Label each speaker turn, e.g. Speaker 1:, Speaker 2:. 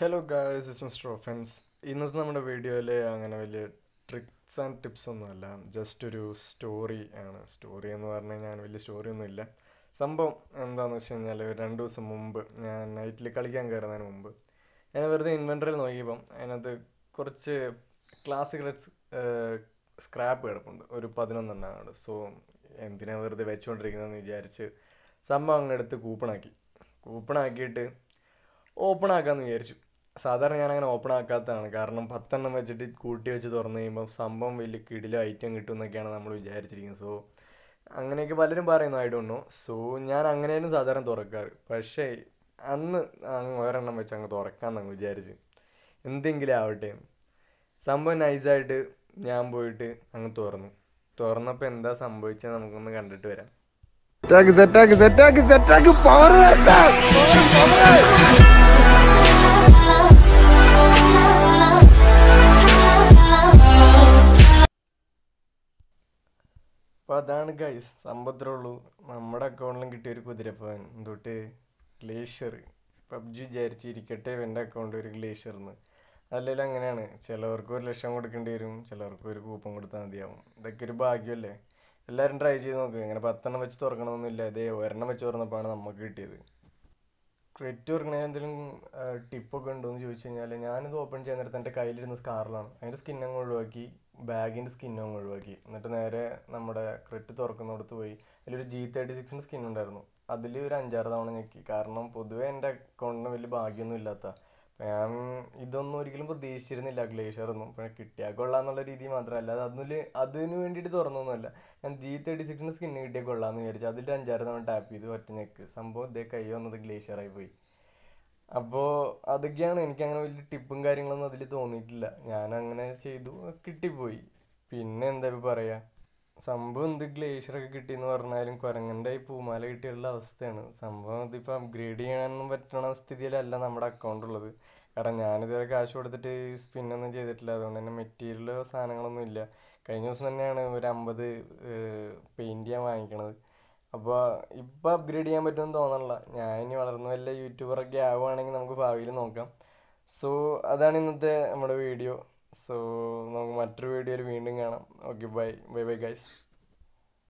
Speaker 1: hello guys is mister offence ഇന്നത്തെ നമ്മുടെ വീഡിയോയിൽ അങ്ങനെ വലിയ ട്രിക്സ് ആൻഡ് ടിപ്സ് ഒന്നുമല്ല ജസ്റ്റ് ഒരു സ്റ്റോറി ആണ് സ്റ്റോറി എന്ന് പറഞ്ഞാൽ ഞാൻ വലിയ സ്റ്റോറി ഒന്നുമില്ല സംഭവം എന്താണെന്ന് വെച്ച് കഴിഞ്ഞാൽ രണ്ട് ദിവസം മുമ്പ് ഞാൻ നൈറ്റിൽ കളിക്കാൻ കയറുന്നതിന് മുമ്പ് ഞാൻ വെറുതെ ഇൻവെൻറ്ററിൽ നോക്കിയപ്പം അതിനകത്ത് കുറച്ച് ക്ലാസിക്കൽ സ്ക്രാപ്പ് കിടപ്പുണ്ട് ഒരു പതിനൊന്നെണ്ണം സോ എന്തിനാ വെറുതെ വെച്ചുകൊണ്ടിരിക്കുന്നതെന്ന് വിചാരിച്ച് സംഭവം അങ്ങെടുത്ത് കൂപ്പണാക്കി കൂപ്പണാക്കിയിട്ട് ഓപ്പൺ ആക്കാമെന്ന് വിചാരിച്ചു സാധാരണ ഞാൻ അങ്ങനെ ഓപ്പൺ ആക്കാത്തതാണ് കാരണം പത്തെണ്ണം വെച്ചിട്ട് കൂട്ടി വെച്ച് തുറന്നു കഴിയുമ്പോൾ സംഭവം വലിയ കിടില ഐറ്റം കിട്ടും എന്നൊക്കെയാണ് നമ്മൾ വിചാരിച്ചിരിക്കുന്നത് സോ അങ്ങനെയൊക്കെ പലരും പറയുന്നു ഐ ഡോണ്ട് നോ സോ ഞാൻ അങ്ങനെയാണ് സാധാരണ തുറക്കാറ് പക്ഷേ അന്ന് അങ്ങ് ഒരെണ്ണം വെച്ച് അങ്ങ് എന്നങ്ങ് വിചാരിച്ച് എന്തെങ്കിലും ആവട്ടെ സംഭവം നൈസായിട്ട് ഞാൻ പോയിട്ട് അങ്ങ് തുറന്നു തുറന്നപ്പോൾ എന്താ സംഭവിച്ചത് നമുക്കൊന്ന് കണ്ടിട്ട് വരാം സെറ്റാക്ക് സെറ്റാക്ക് സെറ്റാക്ക് സെറ്റാക്ക് പവർ അതാണ് ഗൈസ് സംഭവത്രേ ഉള്ളൂ നമ്മുടെ അക്കൗണ്ടിലും കിട്ടിയ ഒരു കുതിരപ്പവൻ തൊട്ട് ഗ്ലേഷ്യർ പബ്ജി വിചാരിച്ചിരിക്കട്ടെ എൻ്റെ അക്കൗണ്ടിൽ ഒരു ഗ്ലേഷ്യർ എന്ന് അല്ലെങ്കിൽ അങ്ങനെയാണ് ചിലവർക്ക് ഒരു ലക്ഷം കൊടുക്കേണ്ടി വരും ചിലവർക്ക് ഒരു കൂപ്പൺ കൊടുത്താൽ മതിയാവും ഇതൊക്കെ ഒരു ഭാഗ്യമല്ലേ എല്ലാവരും ട്രൈ ചെയ്ത് നോക്കുക ഇങ്ങനെ പത്തെണ്ണം വെച്ച് തുറക്കണമെന്നില്ല ഇതേ ഒരെണ്ണം വെച്ച് തുറന്നപ്പോഴാണ് നമുക്ക് കിട്ടിയത് ക്രെറ്റ് തുറക്കണ എന്തെങ്കിലും ടിപ്പൊക്കെ ഉണ്ടോ എന്ന് ചോദിച്ചു കഴിഞ്ഞാൽ ഞാനിത് ഓപ്പൺ ചെയ്യാൻ നേരത്തെ എൻ്റെ കയ്യിലിരുന്ന സ്കാറിലാണ് അതിൻ്റെ സ്കിൻ അങ്ങ് ഒഴിവാക്കി ബാഗിൻ്റെ സ്കിൻ അങ്ങ് ഒഴിവാക്കി എന്നിട്ട് നേരെ നമ്മുടെ ക്രിറ്റ് തുറക്കുന്നിടത്ത് പോയി അതിലൊരു ജി തേർട്ടി സിക്സിൻ്റെ സ്കിൻ ഉണ്ടായിരുന്നു അതിൽ ഒരു അഞ്ചാറ് തവണ ഞെക്കി കാരണം പൊതുവേ എൻ്റെ അക്കൗണ്ടിന് വലിയ ഭാഗ്യമൊന്നും ഇല്ലാത്ത ഞാൻ ഇതൊന്നും ഒരിക്കലും പ്രതീക്ഷിച്ചിരുന്നില്ല ഗ്ലേഷ്യറൊന്നും പിന്നെ കിട്ടിയാൽ എന്നുള്ള രീതി മാത്രമല്ല അത് അതിൽ അതിന് വേണ്ടിയിട്ട് തുറന്നൊന്നുമല്ല ഞാൻ ജി തേർട്ടി സിക്സിൻ്റെ സ്കിന്ന് കിട്ടിയാൽ കൊള്ളാമെന്ന് വിചാരിച്ചു അതിൽ അഞ്ചാറ് തവണ ടാപ്പ് ചെയ്ത് ഒറ്റ ഞെക്ക് സംഭവം ഇതേ കൈ വന്നത് ഗ്ലേഷ്യറായി പോയി അപ്പോൾ അതൊക്കെയാണ് അങ്ങനെ വലിയ ടിപ്പും കാര്യങ്ങളൊന്നും അതിൽ തോന്നിയിട്ടില്ല അങ്ങനെ ചെയ്തു കിട്ടിപ്പോയി പിന്നെ എന്താ പറയാ പറയുക സംഭവം എന്ത് ഗ്ലേഷ്യറൊക്കെ എന്ന് പറഞ്ഞാലും കുരങ്ങൻ്റെ ഈ പൂമാല കിട്ടിയുള്ള അവസ്ഥയാണ് സംഭവം ഇതിപ്പോൾ അപ്ഗ്രേഡ് ചെയ്യാനൊന്നും പറ്റണ സ്ഥിതിയിലല്ല നമ്മുടെ അക്കൗണ്ട് ഉള്ളത് കാരണം ഞാനിതുവരെ കാശ് കൊടുത്തിട്ട് സ്പിന്നൊന്നും ചെയ്തിട്ടില്ല അതുകൊണ്ട് തന്നെ മെറ്റീരിയലോ സാധനങ്ങളൊന്നും ഇല്ല കഴിഞ്ഞ ദിവസം തന്നെയാണ് ഒരു അമ്പത് പെയിൻറ് ഞാൻ വാങ്ങിക്കണത് അപ്പോൾ ഇപ്പൊ അപ്ഗ്രേഡ് ചെയ്യാൻ പറ്റുമെന്ന് തോന്നണില്ല ഞാൻ ഇനി വളർന്ന് വല്ല ഒക്കെ ആവുകയാണെങ്കിൽ നമുക്ക് ഭാവിയിൽ നോക്കാം സോ അതാണ് ഇന്നത്തെ നമ്മുടെ വീഡിയോ സോ നമുക്ക് മറ്റൊരു വീഡിയോയിൽ വീണ്ടും കാണാം okay bye bye bye guys